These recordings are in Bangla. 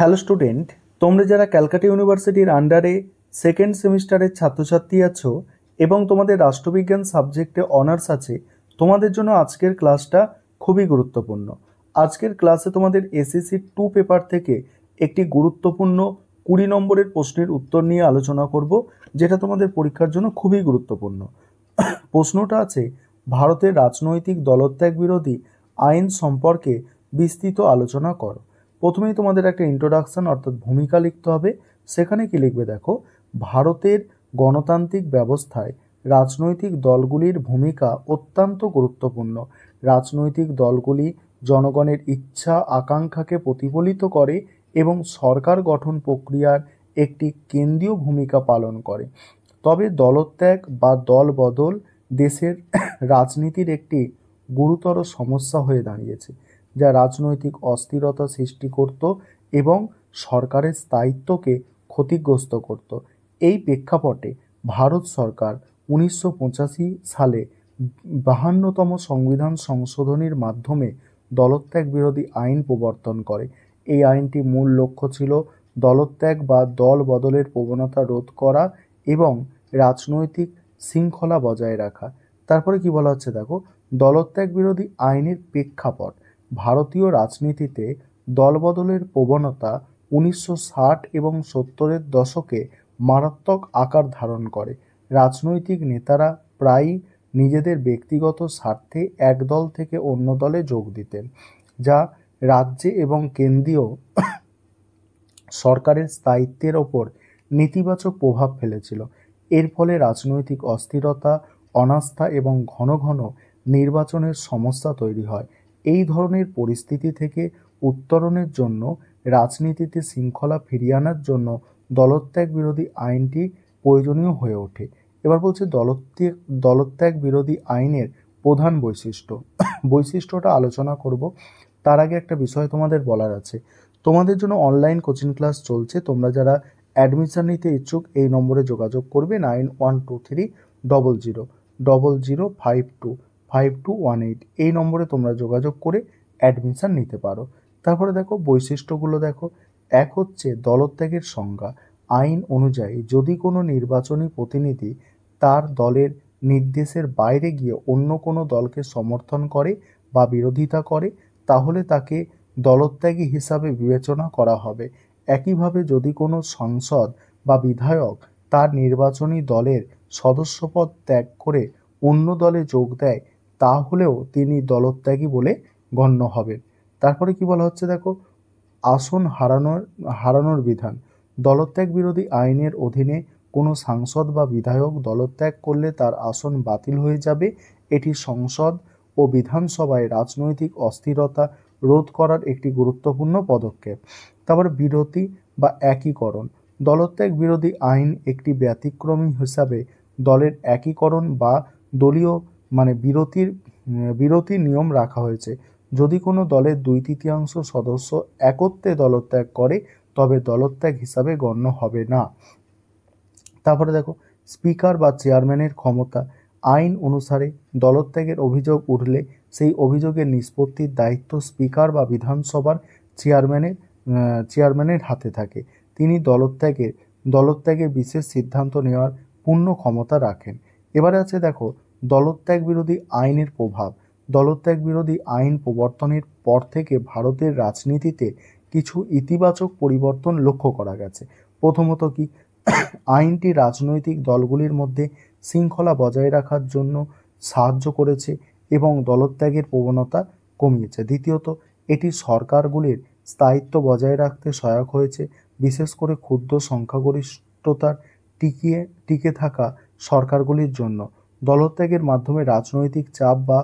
হ্যালো স্টুডেন্ট তোমরা যারা ক্যালকাটা ইউনিভার্সিটির আন্ডারে সেকেন্ড সেমিস্টারের ছাত্রছাত্রী আছো এবং তোমাদের রাষ্ট্রবিজ্ঞান সাবজেক্টে অনার্স আছে তোমাদের জন্য আজকের ক্লাসটা খুবই গুরুত্বপূর্ণ আজকের ক্লাসে তোমাদের এসএসসি টু পেপার থেকে একটি গুরুত্বপূর্ণ কুড়ি নম্বরের প্রশ্নের উত্তর নিয়ে আলোচনা করব যেটা তোমাদের পরীক্ষার জন্য খুবই গুরুত্বপূর্ণ প্রশ্নটা আছে ভারতের রাজনৈতিক দলত্যাগ বিরোধী আইন সম্পর্কে বিস্তৃত আলোচনা করো প্রথমেই তোমাদের একটা ইন্ট্রোডাকশান অর্থাৎ ভূমিকা লিখতে হবে সেখানে কি লিখবে দেখো ভারতের গণতান্ত্রিক ব্যবস্থায় রাজনৈতিক দলগুলির ভূমিকা অত্যন্ত গুরুত্বপূর্ণ রাজনৈতিক দলগুলি জনগণের ইচ্ছা আকাঙ্ক্ষাকে প্রতিফলিত করে এবং সরকার গঠন প্রক্রিয়ার একটি কেন্দ্রীয় ভূমিকা পালন করে তবে দলত্যাগ বা দল বদল দেশের রাজনীতির একটি গুরুতর সমস্যা হয়ে দাঁড়িয়েছে যা রাজনৈতিক অস্থিরতা সৃষ্টি করত এবং সরকারের স্থায়িত্বকে ক্ষতিগ্রস্ত করত এই প্রেক্ষাপটে ভারত সরকার উনিশশো সালে বাহান্নতম সংবিধান সংশোধনীর মাধ্যমে দলত্যাগ বিরোধী আইন প্রবর্তন করে এই আইনটি মূল লক্ষ্য ছিল দলত্যাগ বা দল বদলের প্রবণতা রোধ করা এবং রাজনৈতিক শৃঙ্খলা বজায় রাখা তারপরে কি বলা হচ্ছে দেখো দলত্যাগ বিরোধী আইনের প্রেক্ষাপট ভারতীয় রাজনীতিতে দলবদলের প্রবণতা উনিশশো ষাট এবং সত্তরের দশকে মারাত্মক আকার ধারণ করে রাজনৈতিক নেতারা প্রায়ই নিজেদের ব্যক্তিগত স্বার্থে এক দল থেকে অন্য দলে যোগ দিতেন যা রাজ্যে এবং কেন্দ্রীয় সরকারের স্থায়িত্বের ওপর নেতিবাচক প্রভাব ফেলেছিল এর ফলে রাজনৈতিক অস্থিরতা অনাস্থা এবং ঘন ঘন নির্বাচনের সমস্যা তৈরি হয় এই ধরনের পরিস্থিতি থেকে উত্তরণের জন্য রাজনীতিতে শৃঙ্খলা ফিরিয়ে আনার জন্য দলত্যাগ বিরোধী আইনটি প্রয়োজনীয় হয়ে ওঠে এবার বলছে দলত্যাগ দলত্যাগ বিরোধী আইনের প্রধান বৈশিষ্ট্য বৈশিষ্ট্যটা আলোচনা করব তার আগে একটা বিষয় তোমাদের বলার আছে তোমাদের জন্য অনলাইন কোচিং ক্লাস চলছে তোমরা যারা অ্যাডমিশন নিতে ইচ্ছুক এই নম্বরে যোগাযোগ করবে nine one two three double zero double zero five two five two one eight এই নম্বরে তোমরা যোগাযোগ করে অ্যাডমিশান নিতে পারো তারপরে দেখো বৈশিষ্ট্যগুলো দেখো এক হচ্ছে দলত্যাগের সংজ্ঞা আইন অনুযায়ী যদি কোনো নির্বাচনী প্রতিনিধি তার দলের নির্দেশের বাইরে গিয়ে অন্য কোনো দলকে সমর্থন করে বা বিরোধিতা করে তাহলে তাকে দলত্যাগী হিসাবে বিবেচনা করা হবে একইভাবে যদি কোনো সংসদ বা বিধায়ক তার নির্বাচনী দলের সদস্যপদ ত্যাগ করে অন্য দলে যোগ দেয় তাহলেও তিনি দলত্যাগী বলে গণ্য হবেন তারপরে কি বলা হচ্ছে দেখো আসন হারানোর হারানোর বিধান দলত্যাগ বিরোধী আইনের অধীনে কোনো সাংসদ বা বিধায়ক দলত্যাগ করলে তার আসন বাতিল হয়ে যাবে এটি সংসদ ও বিধানসভায় রাজনৈতিক অস্থিরতা রোধ করার একটি গুরুত্বপূর্ণ পদক্ষেপ তারপর বিরতি বা একীকরণ দলত্যাগ বিরোধী আইন একটি ব্যতিক্রমী হিসাবে দলের একীকরণ বা দলীয় মানে বিরতির বিরতি নিয়ম রাখা হয়েছে যদি কোনো দলের দুই তৃতীয়াংশ সদস্য একত্রে দলত্যাগ করে তবে দলত্যাগ হিসাবে গণ্য হবে না তারপরে দেখো স্পিকার বা চেয়ারম্যানের ক্ষমতা আইন অনুসারে দলত্যাগের অভিযোগ উঠলে সেই অভিযোগের নিষ্পত্তির দায়িত্ব স্পিকার বা বিধানসভার চেয়ারম্যানের চেয়ারম্যানের হাতে থাকে তিনি দলত্যাগের দলত্যাগে বিশেষ সিদ্ধান্ত নেওয়ার পূর্ণ ক্ষমতা রাখেন এবারে আছে দেখো দলত্যাগ বিরোধী আইনের প্রভাব দলত্যাগ বিরোধী আইন প্রবর্তনের পর থেকে ভারতের রাজনীতিতে কিছু ইতিবাচক পরিবর্তন লক্ষ্য করা গেছে প্রথমত কি আইনটি রাজনৈতিক দলগুলির মধ্যে শৃঙ্খলা বজায় রাখার জন্য সাহায্য করেছে এবং দলত্যাগের প্রবণতা কমিয়েছে দ্বিতীয়ত এটি সরকারগুলির স্থায়িত্ব বজায় রাখতে সহায়ক হয়েছে বিশেষ করে ক্ষুদ্র সংখ্যাগরিষ্ঠতার টিকিয়ে টিকে থাকা সরকারগুলির জন্য দলত্যাগের মাধ্যমে রাজনৈতিক চাপ বা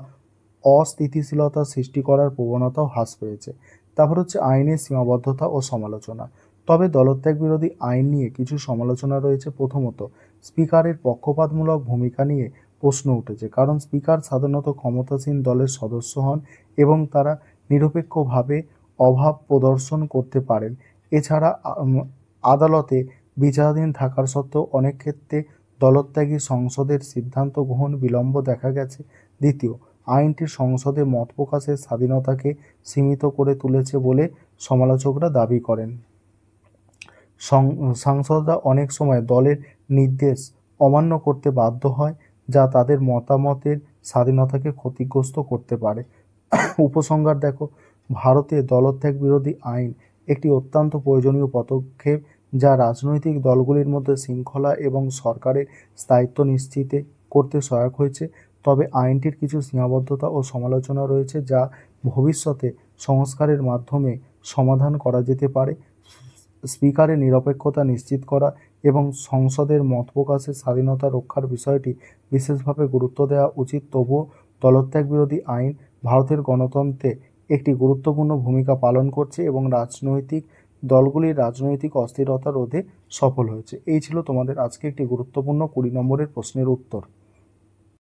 অস্থিতিশীলতা সৃষ্টি করার প্রবণতাও হ্রাস পেয়েছে তারপর হচ্ছে আইনের সীমাবদ্ধতা ও সমালোচনা তবে দলত্যাগ বিরোধী আইন নিয়ে কিছু সমালোচনা রয়েছে প্রথমত স্পিকারের পক্ষপাতমূলক ভূমিকা নিয়ে প্রশ্ন উঠেছে কারণ স্পিকার সাধারণত ক্ষমতাসীন দলের সদস্য হন এবং তারা নিরপেক্ষভাবে অভাব প্রদর্শন করতে পারেন এছাড়া আদালতে বিচারাধীন থাকার সত্ত্বেও অনেক ক্ষেত্রে দলত্যাগী সংসদের সিদ্ধান্ত গ্রহণ বিলম্ব দেখা গেছে দ্বিতীয় আইনটি সংসদে মত প্রকাশের স্বাধীনতাকে সীমিত করে তুলেছে বলে সমালোচকরা দাবি করেন সাংসদরা অনেক সময় দলের নির্দেশ অমান্য করতে বাধ্য হয় যা তাদের মতামতের স্বাধীনতাকে ক্ষতিগ্রস্ত করতে পারে উপসংহার দেখো ভারতে দলত্যাগ বিরোধী আইন একটি অত্যন্ত প্রয়োজনীয় পদক্ষেপ যা রাজনৈতিক দলগুলির মধ্যে শৃঙ্খলা এবং সরকারের স্থায়িত্ব নিশ্চিত করতে সহায়ক হয়েছে তবে আইনটির কিছু সীমাবদ্ধতা ও সমালোচনা রয়েছে যা ভবিষ্যতে সংস্কারের মাধ্যমে সমাধান করা যেতে পারে স্পিকারের নিরপেক্ষতা নিশ্চিত করা এবং সংসদের মত প্রকাশের স্বাধীনতা রক্ষার বিষয়টি বিশেষভাবে গুরুত্ব দেওয়া উচিত তবুও দলত্যাগ বিরোধী আইন ভারতের গণতন্ত্রে একটি গুরুত্বপূর্ণ ভূমিকা পালন করছে এবং রাজনৈতিক দলগুলির রাজনৈতিক অস্থিরতা রোধে সফল হয়েছে এই ছিল তোমাদের আজকে একটি গুরুত্বপূর্ণ কুড়ি নম্বরের প্রশ্নের উত্তর